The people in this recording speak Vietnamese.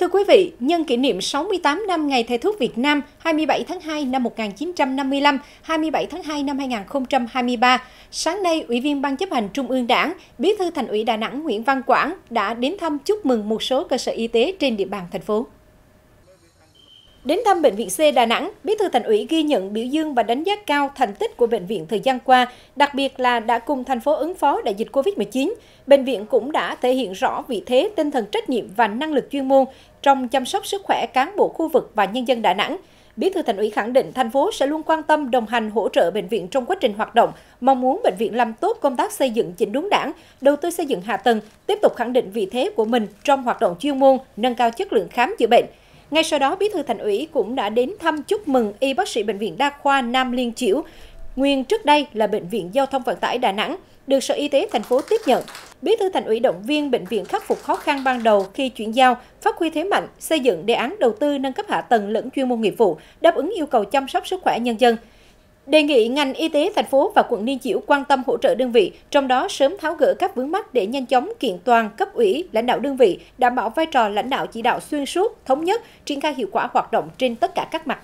Thưa quý vị, nhân kỷ niệm 68 năm Ngày Thầy thuốc Việt Nam 27 tháng 2 năm 1955, 27 tháng 2 năm 2023, sáng nay Ủy viên Ban chấp hành Trung ương Đảng, Bí thư Thành ủy Đà Nẵng Nguyễn Văn Quảng đã đến thăm chúc mừng một số cơ sở y tế trên địa bàn thành phố. Đến thăm Bệnh viện C Đà Nẵng, Bí thư Thành ủy ghi nhận biểu dương và đánh giá cao thành tích của bệnh viện thời gian qua, đặc biệt là đã cùng thành phố ứng phó đại dịch COVID-19. Bệnh viện cũng đã thể hiện rõ vị thế, tinh thần trách nhiệm và năng lực chuyên môn trong chăm sóc sức khỏe cán bộ khu vực và nhân dân Đà Nẵng. Bí thư Thành ủy khẳng định thành phố sẽ luôn quan tâm, đồng hành, hỗ trợ bệnh viện trong quá trình hoạt động, mong muốn bệnh viện làm tốt công tác xây dựng chỉnh đốn đảng, đầu tư xây dựng hạ tầng, tiếp tục khẳng định vị thế của mình trong hoạt động chuyên môn, nâng cao chất lượng khám chữa bệnh ngay sau đó, Bí thư Thành ủy cũng đã đến thăm chúc mừng y bác sĩ Bệnh viện Đa khoa Nam Liên Chiểu, nguyên trước đây là Bệnh viện Giao thông Vận tải Đà Nẵng, được Sở Y tế thành phố tiếp nhận. Bí thư Thành ủy động viên bệnh viện khắc phục khó khăn ban đầu khi chuyển giao, phát huy thế mạnh, xây dựng đề án đầu tư nâng cấp hạ tầng lẫn chuyên môn nghiệp vụ, đáp ứng yêu cầu chăm sóc sức khỏe nhân dân. Đề nghị ngành y tế thành phố và quận Liên Chiểu quan tâm hỗ trợ đơn vị, trong đó sớm tháo gỡ các vướng mắc để nhanh chóng kiện toàn cấp ủy, lãnh đạo đơn vị, đảm bảo vai trò lãnh đạo chỉ đạo xuyên suốt, thống nhất, triển khai hiệu quả hoạt động trên tất cả các mặt.